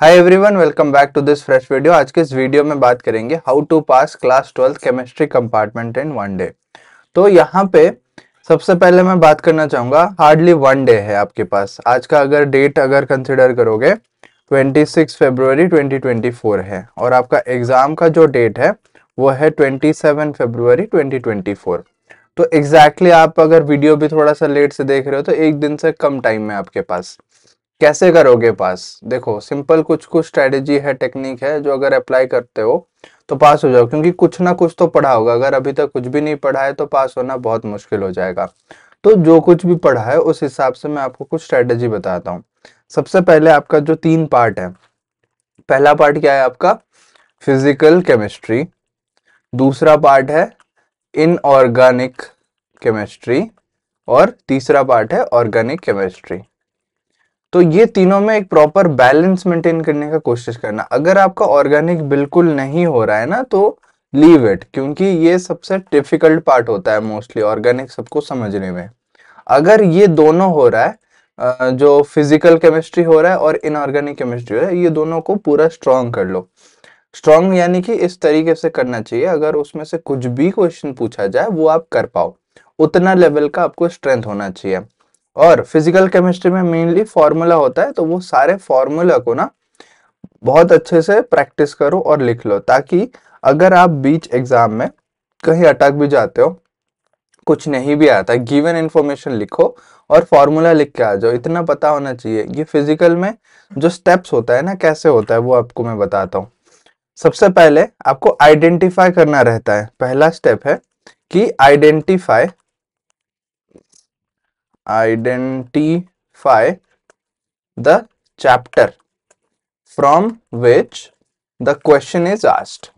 hi everyone welcome back to this fresh video आज के इस वीडियो में बात करेंगे how to pass class twelfth chemistry compartment in one day तो यहाँ पे सबसे पहले मैं बात करना चाहूंगा हार्डली वन डे है आपके पास आज का अगर डेट अगर कंसिडर करोगे 26 फरवरी 2024 है और आपका एग्ज़ाम का जो डेट है वो है 27 फरवरी 2024 तो एग्जैक्टली exactly आप अगर वीडियो भी थोड़ा सा लेट से देख रहे हो तो एक दिन से कम टाइम में आपके पास कैसे करोगे पास देखो सिंपल कुछ कुछ स्ट्रेटेजी है टेक्निक है जो अगर अप्लाई करते हो तो पास हो जाओ क्योंकि कुछ ना कुछ तो पढ़ा होगा अगर अभी तक कुछ भी नहीं पढ़ा है तो पास होना बहुत मुश्किल हो जाएगा तो जो कुछ भी पढ़ा है उस हिसाब से मैं आपको कुछ स्ट्रेटेजी बताता हूँ सबसे पहले आपका जो तीन पार्ट है पहला पार्ट क्या है आपका फिजिकल केमिस्ट्री दूसरा पार्ट है इनऑर्गेनिक केमिस्ट्री और तीसरा पार्ट है ऑर्गेनिक केमिस्ट्री तो ये तीनों में एक प्रॉपर बैलेंस मेंटेन करने का कोशिश करना अगर आपका ऑर्गेनिक बिल्कुल नहीं हो रहा है ना तो लीव इट क्योंकि ये सबसे डिफिकल्ट पार्ट होता है मोस्टली ऑर्गेनिक सबको समझने में अगर ये दोनों हो रहा है जो फिजिकल केमिस्ट्री हो रहा है और इनऑर्गेनिक केमिस्ट्री हो रहा है ये दोनों को पूरा स्ट्रांग कर लो स्ट्रांग यानी कि इस तरीके से करना चाहिए अगर उसमें से कुछ भी क्वेश्चन पूछा जाए वो आप कर पाओ उतना लेवल का आपको स्ट्रेंथ होना चाहिए और फिजिकल केमिस्ट्री में मेनली फॉर्मूला होता है तो वो सारे फॉर्मूला को ना बहुत अच्छे से प्रैक्टिस करो और लिख लो ताकि अगर आप बीच एग्जाम में कहीं अटक भी जाते हो कुछ नहीं भी आता गिवन इन्फॉर्मेशन लिखो और फॉर्मूला लिख के आ जाओ इतना पता होना चाहिए कि फिजिकल में जो स्टेप्स होता है ना कैसे होता है वो आपको मैं बताता हूँ सबसे पहले आपको आइडेंटिफाई करना रहता है पहला स्टेप है कि identify identify the chapter from which the question is asked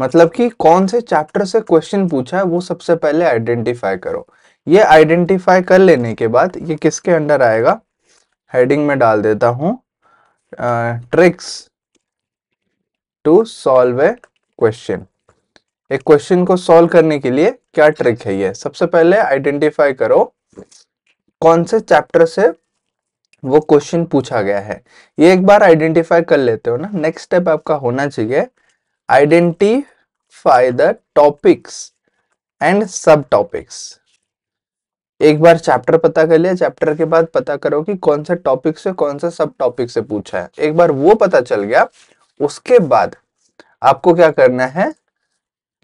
मतलब कि कौन से चैप्टर से क्वेश्चन पूछा है वो सबसे पहले आइडेंटिफाई करो ये आइडेंटिफाई कर लेने के बाद ये किसके अंडर आएगा हेडिंग में डाल देता हूं tricks to solve a question एक क्वेश्चन को सॉल्व करने के लिए क्या ट्रिक है ये सबसे पहले आइडेंटिफाई करो कौन से चैप्टर से वो क्वेश्चन पूछा गया है ये एक बार आइडेंटिफाई कर लेते हो ना नेक्स्ट स्टेप आपका होना चाहिए identify the topics and sub topics एक बार चैप्टर पता कर लिया चैप्टर के बाद पता करो कि कौन सा टॉपिक से कौन सा सब टॉपिक से पूछा है एक बार वो पता चल गया उसके बाद आपको क्या करना है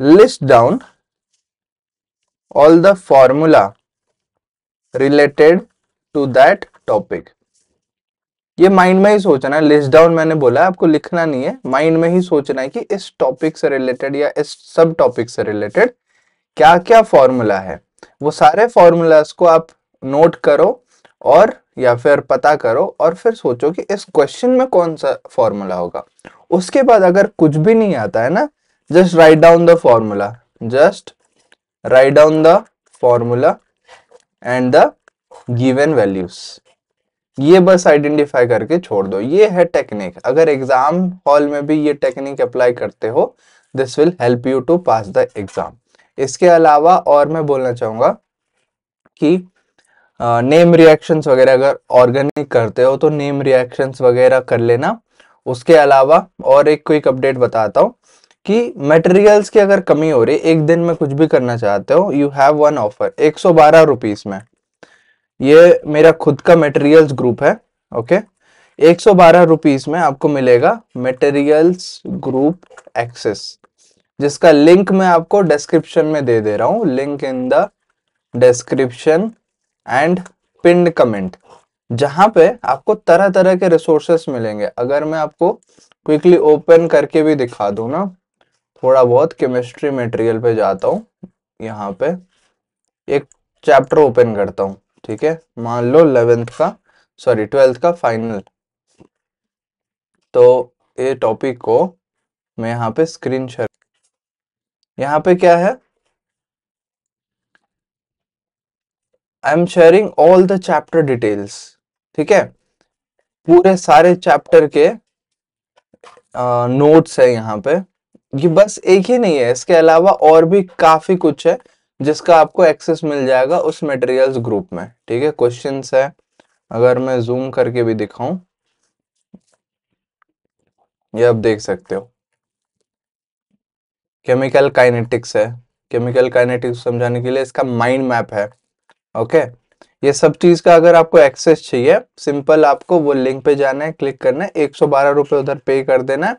list down all the formula related to that topic ये माइंड में ही सोचना है लिस्ट डाउन मैंने बोला आपको लिखना नहीं है माइंड में ही सोचना है कि इस टॉपिक से रिलेटेड या इस सब टॉपिक से रिलेटेड क्या क्या फॉर्मूला है वो सारे फॉर्मूलाज को आप नोट करो और या फिर पता करो और फिर सोचो कि इस क्वेश्चन में कौन सा फॉर्मूला होगा उसके बाद अगर कुछ भी नहीं आता है ना just write down the formula just write down the formula and the given values ये बस आइडेंटिफाई करके छोड़ दो ये है टेक्निक अगर एग्जाम हॉल में भी ये टेक्निक अप्लाई करते हो this will help you to pass the exam इसके अलावा और मैं बोलना चाहूंगा कि नेम रिएक्शंस वगैरह अगर ऑर्गेनिक करते हो तो नेम रिएक्शंस वगैरह कर लेना उसके अलावा और एक क्विक अपडेट बताता हूँ कि मटेरियल्स की अगर कमी हो रही एक दिन में कुछ भी करना चाहते हो यू हैव वन ऑफर एक सौ बारह रुपीज में ये मेरा खुद का मटेरियल्स ग्रुप है ओके एक सौ बारह में आपको मिलेगा मटेरियल्स ग्रुप एक्सेस जिसका लिंक मैं आपको डिस्क्रिप्शन में दे दे रहा हूँ link in the description and pinned comment जहां पे आपको तरह तरह के रिसोर्सेस मिलेंगे अगर मैं आपको क्विकली ओपन करके भी दिखा दू ना थोड़ा बहुत केमिस्ट्री मटेरियल पे जाता हूँ यहाँ पे एक चैप्टर ओपन करता हूँ ठीक है मान लो इलेवेंथ का सॉरी ट्वेल्थ का फाइनल तो ये टॉपिक को मैं यहाँ पे स्क्रीन शेयर यहाँ पे क्या है I am sharing all the chapter details ठीक है पूरे सारे चैप्टर के नोट्स है यहाँ पे ये बस एक ही नहीं है इसके अलावा और भी काफी कुछ है जिसका आपको एक्सेस मिल जाएगा उस मटेरियल्स ग्रुप में ठीक है क्वेश्चन है अगर मैं जूम करके भी दिखाऊं ये आप देख सकते हो केमिकल काइनेटिक्स है केमिकल काइनेटिक्स समझाने के लिए इसका माइंड मैप है ओके ये सब चीज का अगर आपको एक्सेस चाहिए सिंपल आपको वो लिंक पे जाना है क्लिक करना है एक सौ बारह उधर पे कर देना है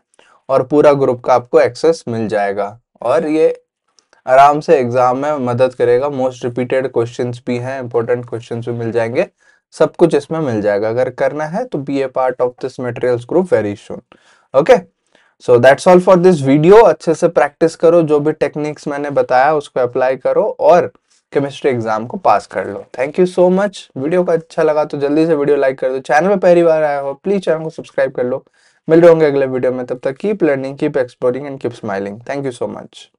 और पूरा ग्रुप का आपको एक्सेस मिल जाएगा और ये आराम से एग्जाम में मदद करेगा मोस्ट रिपीटेड क्वेश्चंस भी हैं इंपॉर्टेंट क्वेश्चंस भी मिल जाएंगे सब कुछ इसमें मिल जाएगा अगर करना है तो be a part of this materials group very soon okay so that's all for this video अच्छे से प्रैक्टिस करो जो भी टेक्निक्स मैंने बताया उसको अप्लाई करो और केमिस्ट्री एग्जाम को पास कर लो thank you so much video का अच्छा लगा तो जल्दी से वीडियो लाइक कर दो चैनल पर पहली बार आया हो प्लीज चैनल को सब्सक्राइब कर लो मिल रहे होंगे अगले वीडियो में तब तक keep learning keep exploring and keep smiling thank you so much